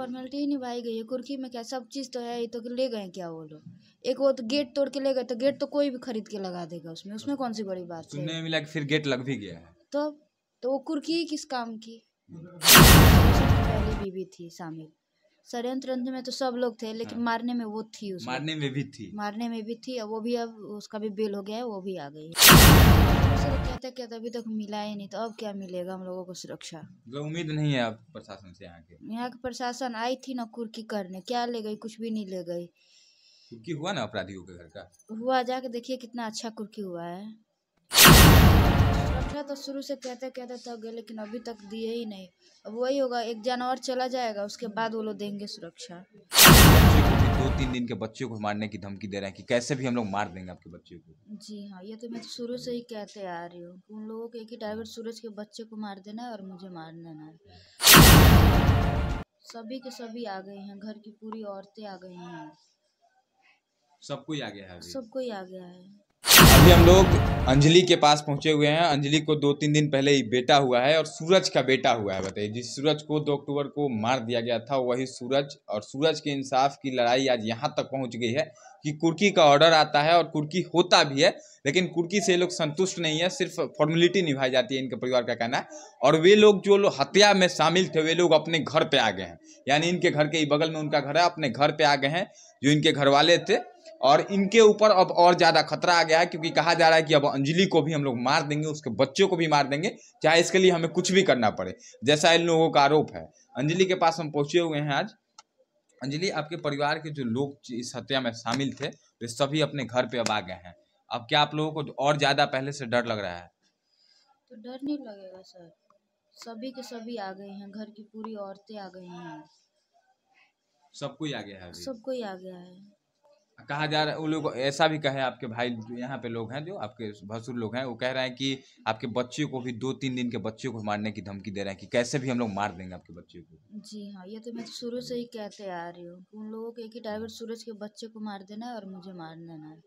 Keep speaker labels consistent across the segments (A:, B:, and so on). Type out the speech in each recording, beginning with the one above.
A: Formality ही निभाई गई है कुर्की में क्या सब चीज़ तो है ही तो ले गए क्या वो लोग एक वो तो गेट तोड़ के ले गए तो गेट तो कोई भी खरीद के लगा देगा उसमें उसमें कौन सी बड़ी बात में
B: मिला फिर गेट लग भी गया है
A: तो, तो वो कुर्की किस काम की हम्म। बीवी थी शामिल षडयंत्र में तो सब लोग थे लेकिन हाँ। मारने में वो थी उसको। मारने में भी थी मारने में भी थी वो भी अब उसका भी बिल हो गया है वो भी आ गई कहते कहते अभी तक मिला ही नहीं तो अब क्या मिलेगा हम लोगों को सुरक्षा
B: तो उम्मीद नहीं है प्रशासन से यहाँ के
A: यहाँ के प्रशासन आई थी ना कुर्की करने क्या ले गई कुछ भी नहीं ले गई
B: कुर्की हुआ ना अपराधियों के घर का
A: हुआ जाके देखिए कितना अच्छा कुर्की हुआ है था तो शुरू से कहते कहते थक गए लेकिन अभी तक दिए ही नहीं अब वही होगा एक जानवर चला जाएगा उसके बाद वो लोग देंगे सुरक्षा
B: दो तीन दिन के बच्चे को मारने की धमकी दे रहे हैं कि कैसे भी हम लोग मार देंगे आपके बच्चे
A: को जी हाँ ये तो मैं तो शुरू से ही कहते आ रही हूँ उन लोगों को एक ही टारगेट सूरज के बच्चे को मार देना है और मुझे मार देना है सभी के सभी आ गए हैं घर की पूरी औरतें आ गई हैं
B: सब कोई आ गया है सब
A: कोई आ गया है
B: अभी हम लोग अंजलि के पास पहुंचे हुए हैं अंजलि को दो तीन दिन पहले ही बेटा हुआ है और सूरज का बेटा हुआ है बताइए जिस सूरज को दो अक्टूबर को मार दिया गया था वही सूरज और सूरज के इंसाफ की लड़ाई आज यहाँ तक पहुँच गई है कि कुर्की का ऑर्डर आता है और कुर्की होता भी है लेकिन कुर्की से लोग संतुष्ट नहीं है सिर्फ फॉर्मेलिटी निभाई जाती है इनके परिवार का कहना है और वे लोग जो लो हत्या में शामिल थे वे लोग अपने घर पे आ गए हैं यानी इनके घर के बगल में उनका घर है अपने घर पे आ गए हैं जो इनके घर वाले थे और इनके ऊपर अब और ज़्यादा खतरा आ गया है क्योंकि कहा जा रहा है कि अब अंजलि को भी हम लोग मार देंगे उसके बच्चों को भी मार देंगे चाहे इसके लिए हमें कुछ भी करना पड़े जैसा इन लोगों का आरोप है अंजलि के पास हम पहुंचे हुए हैं आज अंजलि आपके परिवार के जो लोग इस हत्या में शामिल थे वे सभी अपने घर पे अब आ गए हैं अब क्या आप लोगों को और ज़्यादा पहले से डर लग रहा है
A: तो डर नहीं लगेगा सर सभी के सभी आ गए हैं घर की पूरी औरतें आ गई हैं
B: सब कोई आ गया है सब
A: कोई आ गया है
B: कहा जा रहा है वो लोग ऐसा भी कहे आपके भाई यहाँ पे लोग हैं जो आपके भसुर लोग हैं वो कह रहे हैं कि आपके बच्चे को भी दो तीन दिन के बच्चे को मारने की धमकी दे रहे हैं कि कैसे भी हम लोग मार देंगे आपके बच्चे को
A: जी हाँ ये तो मैं तो शुरू से ही कहते आ रही हूँ उन लोगों को एक ही सूरज के बच्चे को मार देना है और मुझे मार देना है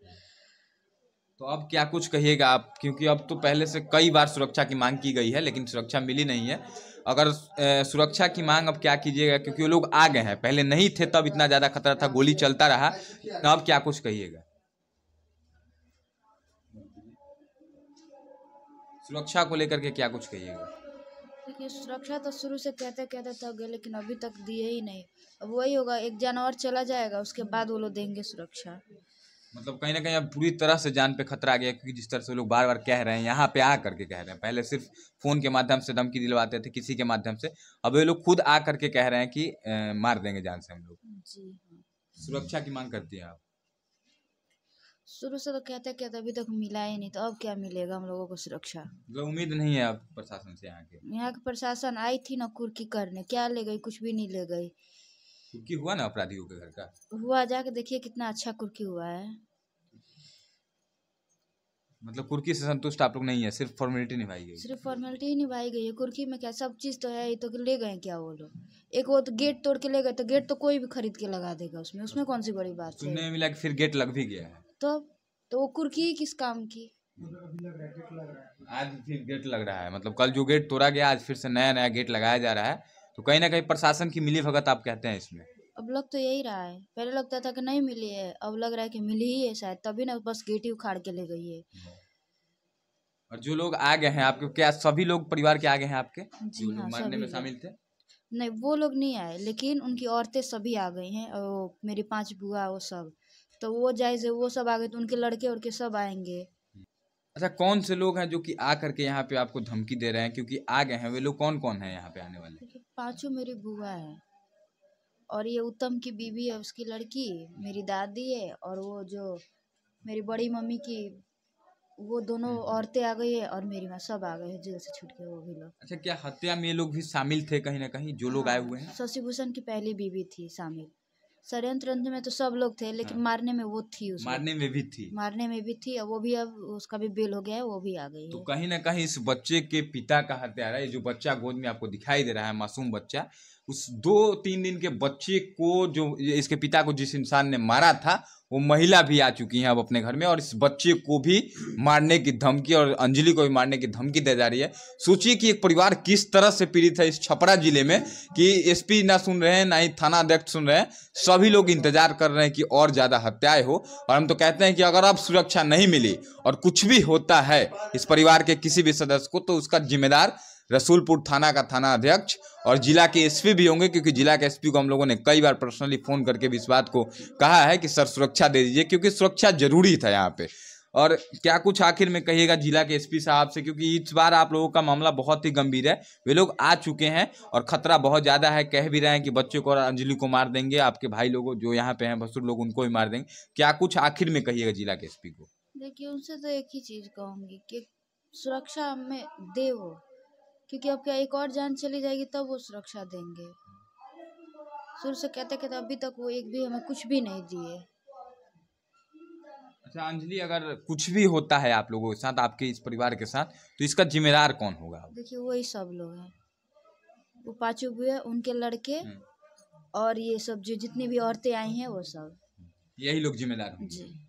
B: तो अब क्या कुछ कहिएगा आप क्योंकि अब तो पहले से कई बार सुरक्षा की मांग की गई है लेकिन सुरक्षा मिली नहीं है अगर सुरक्षा की मांग अब क्या कीजिएगा क्योंकि वो लोग आ गए हैं पहले नहीं थे तब इतना ज़्यादा खतरा था गोली चलता रहा तो अब क्या कुछ कहिएगा सुरक्षा को लेकर के क्या कुछ कहिएगा
A: देखिए सुरक्षा तो शुरू से कहते कहते थक गए लेकिन अभी तक दिए ही नहीं अब वही होगा एक जानवर चला जाएगा उसके बाद वो लोग देंगे सुरक्षा
B: मतलब कहीं ना कहीं अब पूरी तरह से जान पे खतरा आ गया क्योंकि जिस तरह से लोग बार बार कह रहे हैं यहाँ पे आ करके कह रहे हैं पहले सिर्फ फ़ोन के माध्यम से धमकी दिलवाते थे किसी के माध्यम से अब ये लोग खुद आ करके कह रहे हैं कि आ, मार देंगे जान से हम लोग
A: हाँ।
B: सुरक्षा की मांग करती है आप
A: शुरू से तो कहते कहते अभी तक मिला ही नहीं तो अब क्या मिलेगा हम लोगों को सुरक्षा
B: मतलब उम्मीद नहीं है अब प्रशासन से यहाँ के
A: यहाँ के प्रशासन आई थी ना कुर्की करने क्या ले गई कुछ भी नहीं ले गई
B: कुर्की हुआ ना अपराधियों के घर का
A: हुआ जाके देखिए कितना अच्छा कुर्की हुआ है
B: मतलब कुर्की से संतुष्ट आप लोग नहीं है सिर्फ फॉर्मेलिटी निभाई गई
A: सिर्फ फॉर्मेलिटी ही निभाई गई है कुर्की में क्या सब चीज़ तो है ये तो ले गए क्या वो लोग एक वो तो गेट तोड़ के ले गए तो गेट तो कोई भी खरीद के लगा देगा उसमें उसमें कौन सी बड़ी बात सुनने
B: मिला कि फिर गेट लग भी गया है
A: तो तो वो कुर्की किस काम की
B: आज फिर गेट लग रहा है मतलब कल जो गेट तोड़ा गया आज फिर से नया नया गेट लगाया जा रहा है तो कहीं ना कहीं प्रशासन की मिली भगत आप कहते हैं इसमें
A: अब लग तो यही रहा है पहले लगता था कि नहीं मिली है अब लग रहा है कि मिली ही है शायद तभी ना बस गेटी उखाड़ के ले गई है
B: और जो लोग आ गए हैं आपके क्या सभी लोग परिवार के आ गए हैं आपके जी लोग हाँ, मरने में शामिल थे
A: नहीं वो लोग नहीं आए लेकिन उनकी औरतें सभी आ गई हैं और मेरी पांच बुआ वो सब तो वो जायजे वो सब आ गए तो उनके लड़के उड़के सब आएंगे
B: अच्छा कौन से लोग हैं जो कि आ करके यहाँ पे आपको धमकी दे रहे हैं क्योंकि आ गए हैं वे लोग कौन कौन हैं यहाँ पे आने वाले
A: पांचों मेरी बुआ है और ये उत्तम की बीवी है उसकी लड़की मेरी दादी है और वो जो मेरी बड़ी मम्मी की वो दोनों हम्म। औरतें आ गई है और मेरी माँ सब आ गए जेल से छूट के वो भी लोग
B: अच्छा क्या हत्या में ये लोग भी शामिल थे कहीं ना कहीं जो लोग हाँ, आए हुए हैं
A: शशिभूषण की पहली बीवी थी शामिल षडयंत्र में तो सब लोग थे लेकिन हाँ। मारने में वो थी उसमें मारने में भी थी मारने में भी थी और वो भी अब उसका भी बेल हो गया है वो भी आ गई तो
B: कहीं ना कहीं इस बच्चे के पिता का हत्यारा ये जो बच्चा गोद में आपको दिखाई दे रहा है मासूम बच्चा उस दो तीन दिन के बच्चे को जो इसके पिता को जिस इंसान ने मारा था वो महिला भी आ चुकी हैं अब अपने घर में और इस बच्चे को भी मारने की धमकी और अंजलि को भी मारने की धमकी दे जा रही है सोचिए कि एक परिवार किस तरह से पीड़ित है इस छपरा जिले में कि एसपी ना सुन रहे हैं ना ही थाना अध्यक्ष सुन रहे हैं सभी लोग इंतजार कर रहे हैं कि और ज़्यादा हत्याएं हो और हम तो कहते हैं कि अगर अब सुरक्षा नहीं मिली और कुछ भी होता है इस परिवार के किसी भी सदस्य को तो उसका जिम्मेदार रसूलपुर थाना का थाना अध्यक्ष और जिला के एसपी भी होंगे क्योंकि जिला के एसपी को हम लोगों ने कई बार पर्सनली फ़ोन करके भी इस बात को कहा है कि सर सुरक्षा दे दीजिए क्योंकि सुरक्षा ज़रूरी था यहाँ पे और क्या कुछ आखिर में कहिएगा जिला के एसपी साहब से क्योंकि इस बार आप लोगों का मामला बहुत ही गंभीर है वे लोग आ चुके हैं और खतरा बहुत ज़्यादा है कह भी रहे हैं कि बच्चों को और अंजलि को मार देंगे आपके भाई लोगों जो यहाँ पे हैं भसुर लोग उनको भी मार देंगे क्या कुछ आखिर में कहिएगा जिला के एसपी को
A: देखिए उनसे तो एक ही चीज़ कहूँगी कि सुरक्षा में दे वो क्योंकि आपके एक और जान चली जाएगी तब वो सुरक्षा देंगे शुरू से कहते कहते अभी तक वो एक भी हमें कुछ भी नहीं दिए
B: अच्छा अंजलि अगर कुछ भी होता है आप लोगों के साथ आपके इस परिवार के साथ तो इसका जिम्मेदार कौन होगा
A: देखिए वही सब लोग हैं वो पाचू भी उनके लड़के हम्म। और ये सब जो जितनी भी औरतें आई हैं वो सब
B: यही लोग जिम्मेदार
A: जी